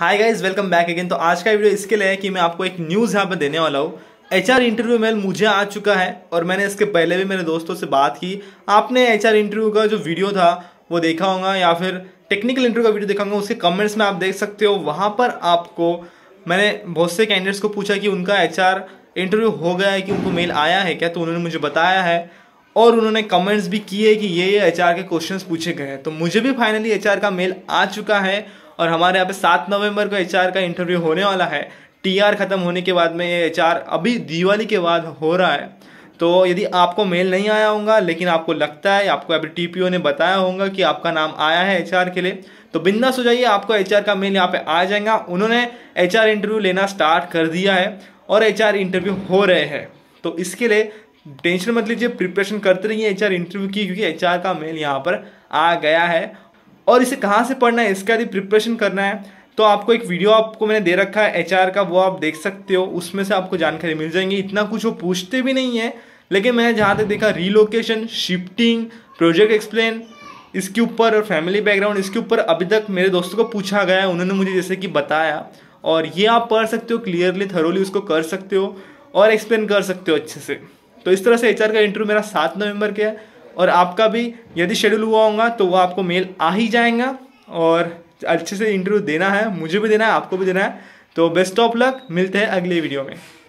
हाय guys welcome back again तो आज का वीडियो इसके लिए है कि मैं आपको एक न्यूज़ यहाँ पर देने वाला हूँ एच आर इंटरव्यू मेल मुझे आ चुका है और मैंने इसके पहले भी मेरे दोस्तों से बात की आपने एच आर इंटरव्यू का जो वीडियो था वो देखा होगा या फिर टेक्निकल इंटरव्यू का वीडियो देखा होगा उसके कमेंट्स में आप देख सकते हो वहाँ पर आपको मैंने बहुत से कैंडिडेट्स को पूछा कि उनका एच आर इंटरव्यू हो गया है कि उनको मेल आया है क्या तो उन्होंने मुझे बताया है और उन्होंने कमेंट्स भी किए कि ये ये एच के क्वेश्चन पूछे गए हैं तो मुझे भी फाइनली एच का मेल आ चुका है और हमारे यहाँ पे सात नवंबर को एच का इंटरव्यू होने वाला है टी ख़त्म होने के बाद में ये एच अभी दिवाली के बाद हो रहा है तो यदि आपको मेल नहीं आया होगा लेकिन आपको लगता है आपको अभी टी ने बताया होगा कि आपका नाम आया है एच के लिए तो बिंदा सो जाइए आपको एच का मेल यहाँ पे आ जाएगा उन्होंने एच इंटरव्यू लेना स्टार्ट कर दिया है और एच इंटरव्यू हो रहे हैं तो इसके लिए टेंशन मत लीजिए प्रिपरेशन करते रहिए एच इंटरव्यू की क्योंकि एच का मेल यहाँ पर आ गया है और इसे कहाँ से पढ़ना है इसका यदि प्रिपरेशन करना है तो आपको एक वीडियो आपको मैंने दे रखा है एच का वो आप देख सकते हो उसमें से आपको जानकारी मिल जाएंगी इतना कुछ वो पूछते भी नहीं है लेकिन मैंने जहाँ तक देखा रीलोकेशन शिफ्टिंग प्रोजेक्ट एक्सप्लेन इसके ऊपर और फैमिली बैकग्राउंड इसके ऊपर अभी तक मेरे दोस्तों को पूछा गया है उन्होंने मुझे जैसे कि बताया और ये आप पढ़ सकते हो क्लियरली थरोली उसको कर सकते हो और एक्सप्लेन कर सकते हो अच्छे से तो इस तरह से एच का इंटरव्यू मेरा सात नवंबर के है और आपका भी यदि शेड्यूल हुआ होगा तो वो आपको मेल आ ही जाएगा और अच्छे से इंटरव्यू देना है मुझे भी देना है आपको भी देना है तो बेस्ट ऑफ लक मिलते हैं अगले वीडियो में